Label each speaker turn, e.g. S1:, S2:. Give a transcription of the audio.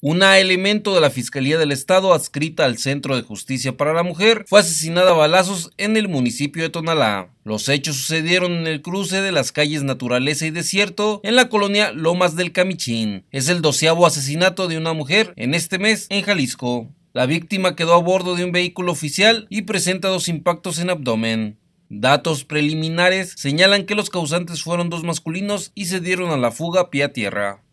S1: Una elemento de la Fiscalía del Estado adscrita al Centro de Justicia para la Mujer fue asesinada a balazos en el municipio de Tonalá. Los hechos sucedieron en el cruce de las calles Naturaleza y Desierto en la colonia Lomas del Camichín. Es el doceavo asesinato de una mujer en este mes en Jalisco. La víctima quedó a bordo de un vehículo oficial y presenta dos impactos en abdomen. Datos preliminares señalan que los causantes fueron dos masculinos y se dieron a la fuga pie a tierra.